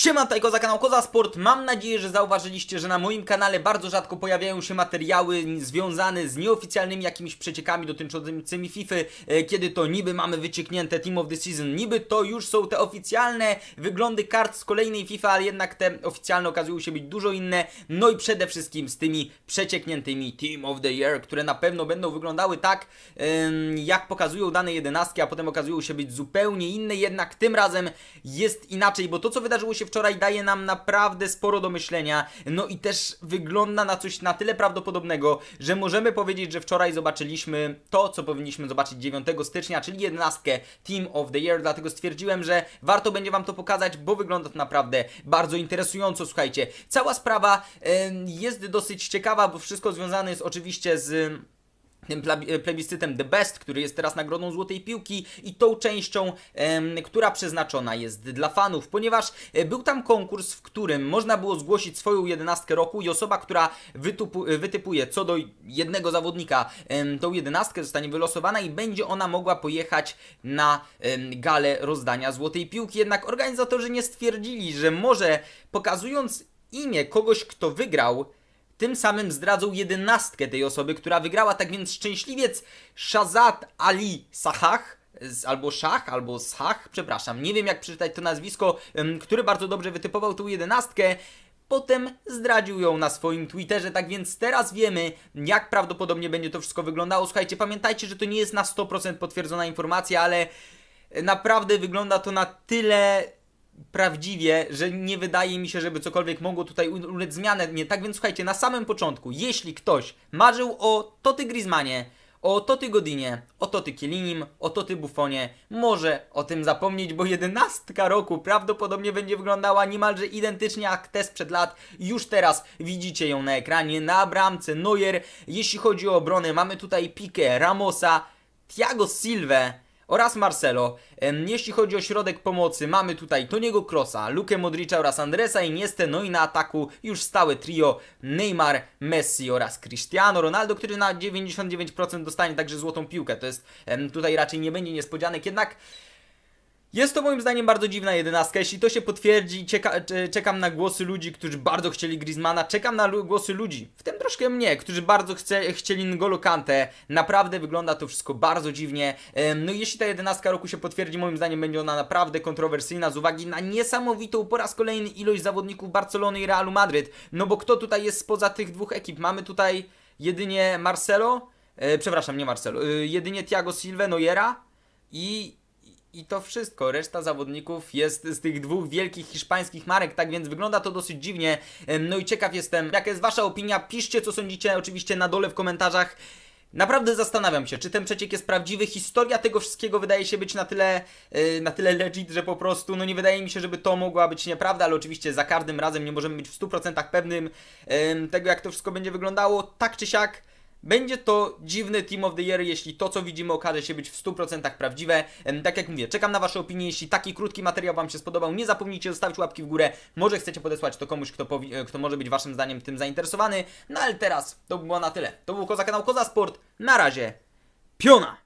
Siema, tutaj Koza, kanał Koza Sport. Mam nadzieję, że zauważyliście, że na moim kanale bardzo rzadko pojawiają się materiały związane z nieoficjalnymi jakimiś przeciekami dotyczącymi FIFA, e, kiedy to niby mamy wycieknięte Team of the Season, niby to już są te oficjalne wyglądy kart z kolejnej FIFA, ale jednak te oficjalne okazują się być dużo inne. No i przede wszystkim z tymi przeciekniętymi Team of the Year, które na pewno będą wyglądały tak, jak pokazują dane jedenastki, a potem okazują się być zupełnie inne, jednak tym razem jest inaczej, bo to co wydarzyło się wczoraj daje nam naprawdę sporo do myślenia, no i też wygląda na coś na tyle prawdopodobnego, że możemy powiedzieć, że wczoraj zobaczyliśmy to, co powinniśmy zobaczyć 9 stycznia, czyli jedenastkę Team of the Year, dlatego stwierdziłem, że warto będzie Wam to pokazać, bo wygląda to naprawdę bardzo interesująco, słuchajcie. Cała sprawa y, jest dosyć ciekawa, bo wszystko związane jest oczywiście z tym e, plebiscytem The Best, który jest teraz nagrodą Złotej Piłki i tą częścią, która przeznaczona jest dla fanów, ponieważ e, był tam konkurs, w którym można było zgłosić swoją jedenastkę roku i osoba, która e, wytypuje co do jednego zawodnika tą jedenastkę zostanie wylosowana i będzie ona mogła pojechać na galę rozdania Złotej Piłki. Jednak organizatorzy nie stwierdzili, że może pokazując imię kogoś, kto wygrał, tym samym zdradzą jedenastkę tej osoby, która wygrała. Tak więc szczęśliwiec Shazad Ali Sahach albo Szach, albo Sach, przepraszam, nie wiem jak przeczytać to nazwisko, który bardzo dobrze wytypował tą jedenastkę. Potem zdradził ją na swoim Twitterze, tak więc teraz wiemy, jak prawdopodobnie będzie to wszystko wyglądało. Słuchajcie, pamiętajcie, że to nie jest na 100% potwierdzona informacja, ale e, naprawdę wygląda to na tyle prawdziwie, że nie wydaje mi się, żeby cokolwiek mogło tutaj ulec zmianę. Nie, tak więc słuchajcie, na samym początku, jeśli ktoś marzył o Toty Griezmanie, o Toty Godinie, o Toty Kielinim, o Toty Buffonie, może o tym zapomnieć, bo jedenastka roku prawdopodobnie będzie wyglądała niemalże identycznie jak te sprzed lat. Już teraz widzicie ją na ekranie, na bramce Neuer. Jeśli chodzi o obronę, mamy tutaj Pique, Ramosa, Thiago Silva, oraz Marcelo. Jeśli chodzi o środek pomocy, mamy tutaj Toniego Krosa, Luke Modricza oraz Andresa Iniestę, no i na ataku już stałe trio Neymar, Messi oraz Cristiano Ronaldo, który na 99% dostanie także złotą piłkę. To jest tutaj raczej nie będzie niespodzianek, jednak jest to moim zdaniem bardzo dziwna jedenastka, jeśli to się potwierdzi, cieka- e, czekam na głosy ludzi, którzy bardzo chcieli Griezmana, czekam na głosy ludzi, w tym troszkę mnie, którzy bardzo chce- chcieli N'Golo Kante, naprawdę wygląda to wszystko bardzo dziwnie, no i jeśli ta jedenastka roku się potwierdzi, moim zdaniem będzie ona naprawdę kontrowersyjna z uwagi na niesamowitą po raz kolejny ilość zawodników Barcelony i Realu Madryt, no bo kto tutaj jest spoza tych dwóch ekip, mamy tutaj jedynie Marcelo, e, przepraszam, nie Marcelo, e, jedynie Thiago Silva, Noiera i i to wszystko, reszta zawodników jest z tych dwóch wielkich hiszpańskich marek, tak więc wygląda to dosyć dziwnie. No i ciekaw jestem, jaka jest Wasza opinia, piszcie co sądzicie oczywiście na dole w komentarzach. Naprawdę zastanawiam się, czy ten przeciek jest prawdziwy. Historia tego wszystkiego wydaje się być na tyle, yy, na tyle legit, że po prostu, no nie wydaje mi się, żeby to mogła być nieprawda, ale oczywiście za każdym razem nie możemy być w 100% pewnym yy, tego, jak to wszystko będzie wyglądało. Tak czy siak, będzie to dziwny Team of the Year, jeśli to, co widzimy, okaże się być w 100% prawdziwe. Tak jak mówię, czekam na Wasze opinie. Jeśli taki krótki materiał Wam się spodobał, nie zapomnijcie zostawić łapki w górę. Może chcecie podesłać to komuś, kto, e, kto może być Waszym zdaniem tym zainteresowany. No ale teraz to by było na tyle. To był Koza kanał Koza Sport. Na razie. Piona!